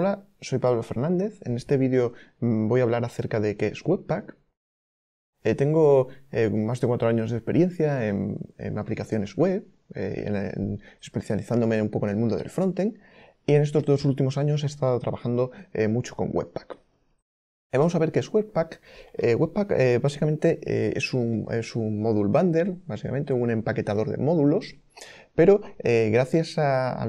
Hola, soy Pablo Fernández. En este vídeo mm, voy a hablar acerca de qué es Webpack. Eh, tengo eh, más de cuatro años de experiencia en, aplicaciones web, eh, especializándome un poco en el mundo del frontend, y en estos dos últimos años he estado trabajando mucho con Webpack. Vamos a ver qué es Webpack. Webpack básicamente es, un, módulo un module bundle, básicamente un empaquetador de módulos pero eh, gracias a,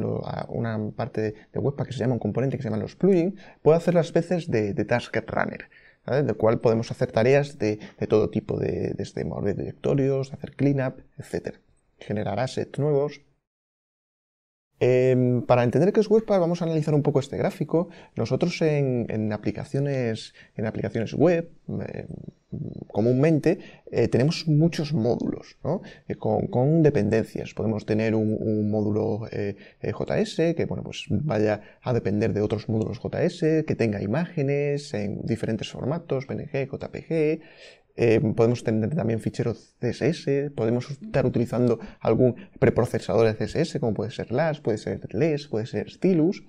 una parte de, web Webpack que se llama un componente que se llama los plugins, puedo hacer las veces de, Task Runner del cual podemos hacer tareas de, todo tipo, de, desde mover directorios, hacer cleanup, etc. Generar assets nuevos. Em, para entender qué es Webpack vamos a analizar un poco este gráfico. Nosotros en, aplicaciones, en aplicaciones web em, comúnmente eh, tenemos muchos módulos ¿no? Eh, con, dependencias. Podemos tener un, un módulo eh, JS que bueno, pues vaya a depender de otros módulos JS, que tenga imágenes en diferentes formatos, PNG, JPG, eh, podemos tener también ficheros CSS, podemos estar utilizando algún preprocesador de CSS, como puede ser LAS, puede ser LES, puede ser Stylus.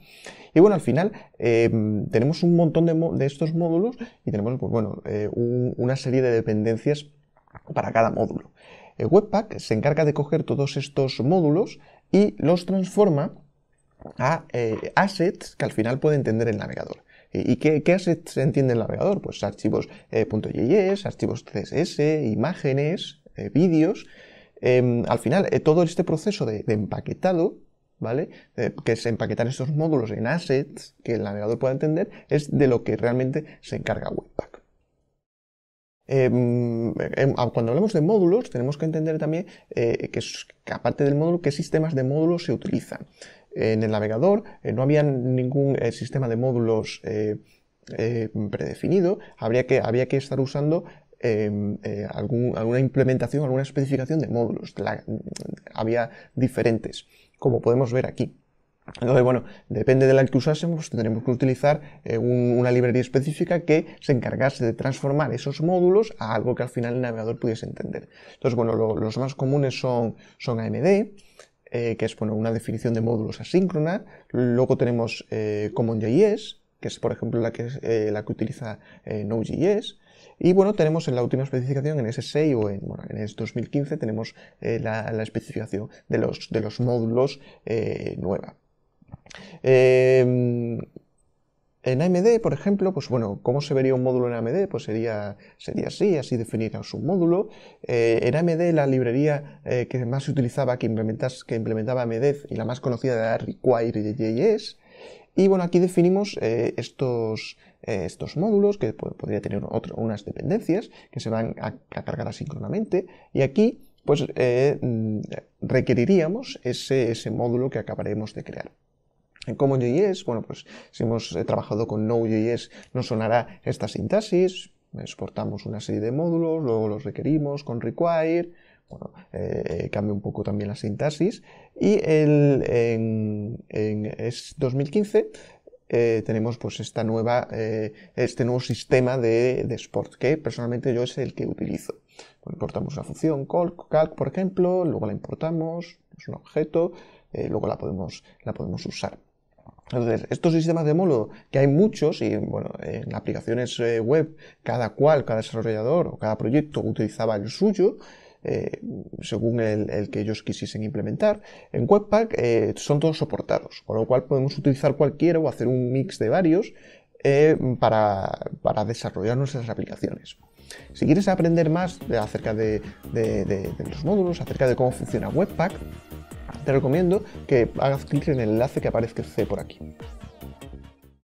Y bueno, al final em, tenemos un montón de, estos módulos y tenemos pues bueno, eh, una serie de dependencias para cada módulo. El Webpack se encarga de coger todos estos módulos y los transforma a eh, assets que al final puede entender el navegador. Eh, ¿Y qué, assets entiende el navegador? Pues archivos .js, eh, archivos CSS, imágenes, eh, vídeos. Em, al final, todo este proceso de, empaquetado, ¿vale? que es empaquetar estos módulos en assets que el navegador pueda entender, es de lo que realmente se encarga Webpack. Em, em, cuando hablamos de módulos, tenemos que entender también que, aparte del módulo, qué sistemas de módulos se utilizan en el navegador, eh, no había ningún eh, sistema de módulos eh, predefinido, habría que, había que estar usando em, alguna implementación, alguna especificación de módulos. había diferentes, como podemos ver aquí. Entonces, bueno, depende de la que usásemos, tendremos que utilizar una librería específica que se encargase de transformar esos módulos a algo que al final el navegador pudiese entender. Entonces, bueno, los más comunes son, son AMD, eh, que es una definición de módulos asíncrona. Luego tenemos eh, CommonJS, que es por ejemplo la que, eh, la que utiliza Node.js. Y bueno, tenemos en la última especificación, en S6 o en, S 2015, tenemos la, especificación de los, de los módulos nueva. Em, en AMD, por ejemplo, pues bueno, ¿cómo se vería un módulo en AMD? Pues sería, sería así, así definiríamos un módulo. Eh, en AMD la librería eh, que más se utilizaba, que, implementas, que implementaba AMD y la más conocida era Require.js. Y bueno, aquí definimos eh, estos, estos módulos que podría tener unas dependencias que se van a, cargar asíncronamente. Y aquí pues mm, requeriríamos ese módulo que acabaremos de crear. En CommonJS, bueno, pues si hemos eh, trabajado con NoJS, nos sonará esta sintaxis, exportamos una serie de módulos, luego los requerimos con require, bueno, eh, eh, cambia un poco también la sintaxis. Y el, en, 2015 tenemos pues esta nueva, este nuevo sistema de, de, export, que personalmente yo es el que utilizo. Importamos la función calc, por ejemplo, luego la importamos, es un objeto, luego la podemos, la podemos usar. Entonces, estos sistemas de módulo, que hay muchos, y bueno, en aplicaciones eh, web, cada cual, cada desarrollador o cada proyecto utilizaba el suyo, eh, según el, que ellos quisiesen implementar. En Webpack eh, son todos soportados, con lo cual podemos utilizar cualquiera o hacer un mix de varios para, desarrollar nuestras aplicaciones. Si quieres aprender más acerca de los módulos, acerca de cómo funciona Webpack, recomiendo que hagas clic en el enlace que aparezca por aquí.